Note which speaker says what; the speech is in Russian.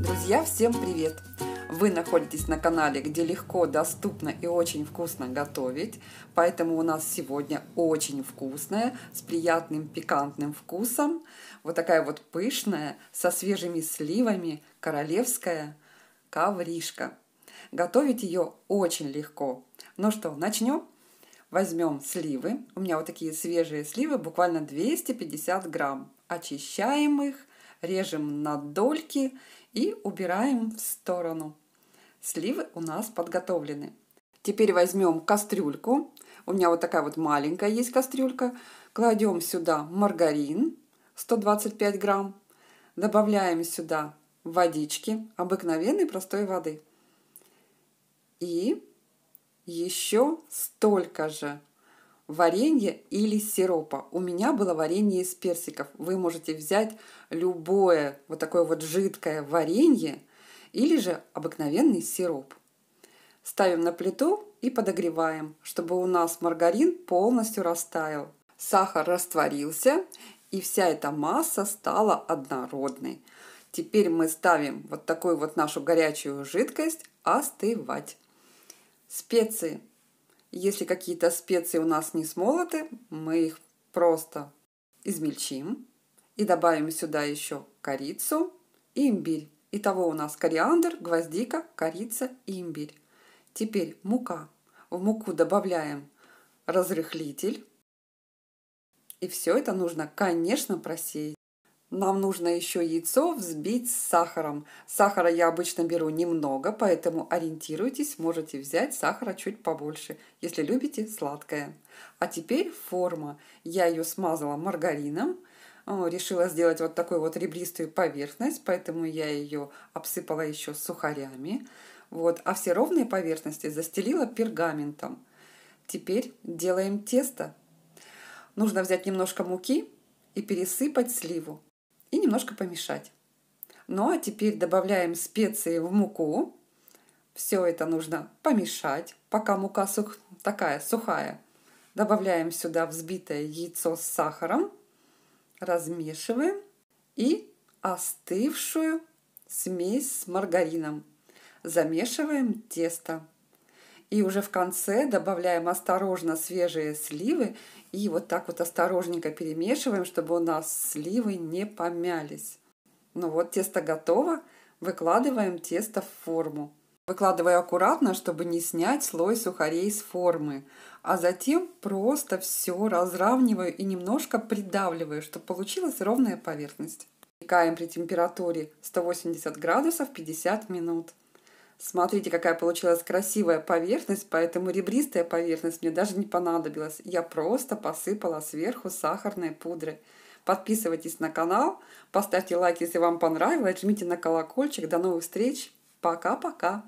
Speaker 1: Друзья, всем привет! Вы находитесь на канале, где легко, доступно и очень вкусно готовить. Поэтому у нас сегодня очень вкусная, с приятным пикантным вкусом. Вот такая вот пышная, со свежими сливами, королевская ковришка. Готовить ее очень легко. Ну что, начнем? Возьмем сливы. У меня вот такие свежие сливы, буквально 250 грамм. Очищаем их, режем на дольки и убираем в сторону. Сливы у нас подготовлены. Теперь возьмем кастрюльку. У меня вот такая вот маленькая есть кастрюлька. Кладем сюда маргарин 125 грамм. Добавляем сюда водички, обыкновенной простой воды. И еще столько же варенье или сиропа. У меня было варенье из персиков. Вы можете взять любое вот такое вот жидкое варенье или же обыкновенный сироп. Ставим на плиту и подогреваем, чтобы у нас маргарин полностью растаял. Сахар растворился и вся эта масса стала однородной. Теперь мы ставим вот такую вот нашу горячую жидкость остывать. Специи если какие-то специи у нас не смолоты, мы их просто измельчим и добавим сюда еще корицу и имбирь. Итого у нас кориандр, гвоздика, корица и имбирь. Теперь мука. В муку добавляем разрыхлитель. И все это нужно, конечно, просеять. Нам нужно еще яйцо взбить с сахаром. Сахара я обычно беру немного, поэтому ориентируйтесь, можете взять сахара чуть побольше, если любите сладкое. А теперь форма. Я ее смазала маргарином, решила сделать вот такую вот ребристую поверхность, поэтому я ее обсыпала еще сухарями. Вот, а все ровные поверхности застелила пергаментом. Теперь делаем тесто. Нужно взять немножко муки и пересыпать сливу и немножко помешать. Ну а теперь добавляем специи в муку. Все это нужно помешать, пока мука сух... такая сухая. Добавляем сюда взбитое яйцо с сахаром, размешиваем и остывшую смесь с маргарином. Замешиваем тесто и уже в конце добавляем осторожно свежие сливы и вот так вот осторожненько перемешиваем, чтобы у нас сливы не помялись. Ну вот тесто готово, выкладываем тесто в форму. Выкладываю аккуратно, чтобы не снять слой сухарей с формы, а затем просто все разравниваю и немножко придавливаю, чтобы получилась ровная поверхность. Пекаем при температуре 180 градусов 50 минут. Смотрите, какая получилась красивая поверхность, поэтому ребристая поверхность мне даже не понадобилась. Я просто посыпала сверху сахарной пудрой. Подписывайтесь на канал, поставьте лайк, если вам понравилось, жмите на колокольчик. До новых встреч. Пока-пока.